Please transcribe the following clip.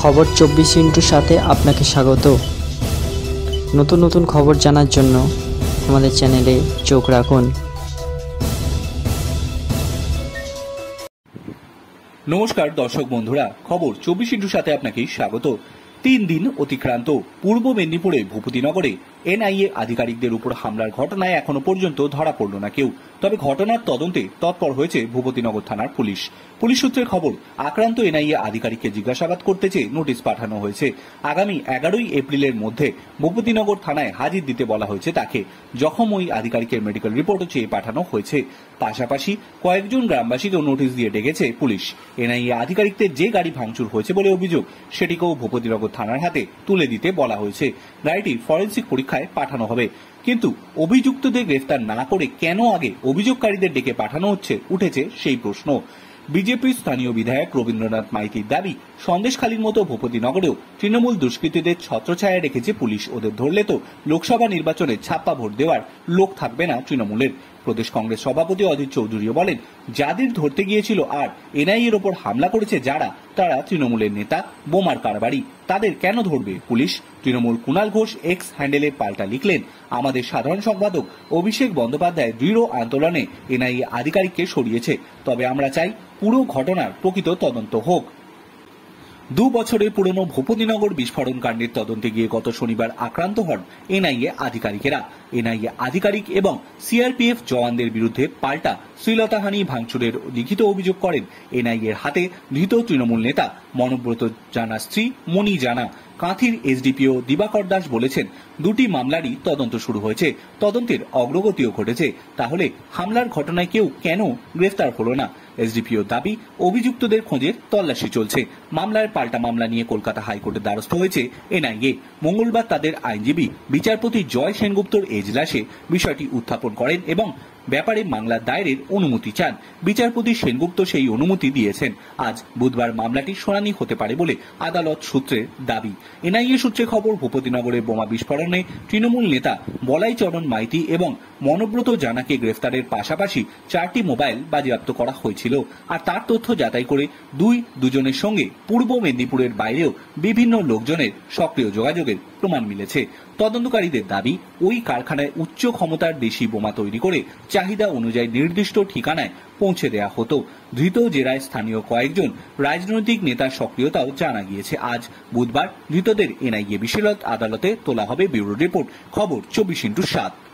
খবর চব্বিশ ইন্টুর সাথে আপনাকে স্বাগত নতুন নতুন খবর জানার জন্য আমাদের চ্যানেলে চোখ রাখুন নমস্কার দর্শক বন্ধুরা খবর চব্বিশ ইন্টুর সাথে আপনাকে স্বাগত তিন দিন অতিক্রান্ত পূর্ব মেদিনীপুরে ভূপতিনগরে এনআইএ আধিকারিকদের উপর হামলার ঘটনায় এখনো পর্যন্ত ধরা পড়ল না কেউ তবে ঘটনার তদন্তে তৎপর হয়েছে ভূপতিনগর থানার পুলিশ পুলিশ সূত্রের খবর আক্রান্ত এনআইএ আধিকারিককে জিজ্ঞাসাবাদ করতে চেয়ে নোটিশ পাঠানো হয়েছে আগামী এগারোই এপ্রিলের মধ্যে ভূপতিনগর থানায় হাজির দিতে বলা হয়েছে তাকে জখম ওই আধিকারিকের মেডিকেল রিপোর্টও চেয়ে পাঠানো হয়েছে পাশাপাশি কয়েকজন গ্রামবাসীকেও নোটিশ দিয়ে ডেকেছে পুলিশ এনআইএ আধিকারিকদের যে গাড়ি ভাঙচুর হয়েছে বলে অভিযোগ সেটিকেও ভূপতিনগর থানার হাতে তুলে দিতে বলা হয়েছে গাড়িটি ফরেন্সিক পরীক্ষায় পাঠানো হবে কিন্তু অভিযুক্তদের গ্রেফতার না করে কেন আগে অভিযোগকারীদের ডেকে পাঠানো হচ্ছে উঠেছে সেই প্রশ্ন বিজেপির স্থানীয় বিধায়ক রবীন্দ্রনাথ মাইতির দাবি সন্দেশখালীর মতো ভূপতিনগরেও তৃণমূল দুষ্কৃতীদের ছত্রছায়া রেখেছে পুলিশ ওদের ধরলে তো লোকসভা নির্বাচনে ছাপ্পা ভোট দেওয়ার লোক থাকবে না তৃণমূলের প্রদেশ কংগ্রেস সভাপতি অজিত চৌধুরীও বলেন যাদের ধরতে গিয়েছিল আর এনআইএর ওপর হামলা করেছে যারা তারা তৃণমূলের নেতা বোমার কারবারি তাদের কেন ধরবে পুলিশ তৃণমূল কুণাল ঘোষ এক্স হ্যান্ডেলে পাল্টা লিখলেন আমাদের সাধারণ সম্পাদক অভিষেক বন্দ্যোপাধ্যায় দৃঢ় আন্দোলনে এনআইএ আধিকারিককে সরিয়েছে তবে আমরা চাই পুরো ঘটনার প্রকৃত তদন্ত হোক দু বছরের পুরনো ভূপতিনগর বিস্ফোরণ কাণ্ডের তদন্তে গিয়ে গত শনিবার আক্রান্ত হন এনআইএ আধিকারিকেরা এনআইএ আধিকারিক এবং সিআরপিএফ জওয়ানদের বিরুদ্ধে পাল্টা শ্রীলতাহানি ভাঙচুরের লিখিত অভিযোগ করেন এনআইএর হাতে ধৃত তৃণমূল নেতা মনব্রত জানা স্ত্রী মনি জানা কাঁথির এসডিপিও দিবাকর দাস বলেছেন দুটি মামলারই তদন্ত শুরু হয়েছে তদন্তের অগ্রগতিও ঘটেছে তাহলে হামলার ঘটনায় কেউ কেন গ্রেফতার হল না এসডিপিও দাবি অভিযুক্তদের খোঁজে তল্লাশি চলছে মামলার পাল্টা মামলা নিয়ে কলকাতা হাইকোর্টের দ্বারস্থ হয়েছে এনআইএ মঙ্গলবার তাদের আইনজীবী বিচারপতি জয় সেনগুপ্তর এজলাসে বিষয়টি উত্থাপন করেন এবং ব্যাপারে মামলা দায়েরের অনুমতি চান বিচারপতি সেনগুপ্ত সেই অনুমতি দিয়েছেন আজ বুধবার মামলাটি শুনানি হতে পারে বলে আদালত সূত্রে দাবি এনআইএ সূত্রে খবর ভূপতিনগরে বোমা বিস্ফোরণে তৃণমূল নেতা বলাই চরণ মাইতি এবং মনব্রত জানাকে গ্রেফতারের পাশাপাশি চারটি মোবাইল বাজেয়াপ্ত করা হয়েছিল আর তার তথ্য যাচাই করে দুই দুজনের সঙ্গে পূর্ব মেদিনীপুরের বাইরেও বিভিন্ন লোকজনের সক্রিয় যোগাযোগের প্রমাণ মিলেছে তদন্তকারীদের দাবি ওই কারখানায় উচ্চ ক্ষমতার দেশি বোমা তৈরি করে চাহিদা অনুযায়ী নির্দিষ্ট ঠিকানায় পৌঁছে দেয়া হতো ধৃত জেরায় স্থানীয় কয়েকজন রাজনৈতিক নেতার সক্রিয়তাও জানা গিয়েছে আজ বুধবার ধৃতদের এনআইএ বিশালত আদালতে তোলা হবে ব্যুরো রিপোর্ট খবর চব্বিশ ইন্টু সাত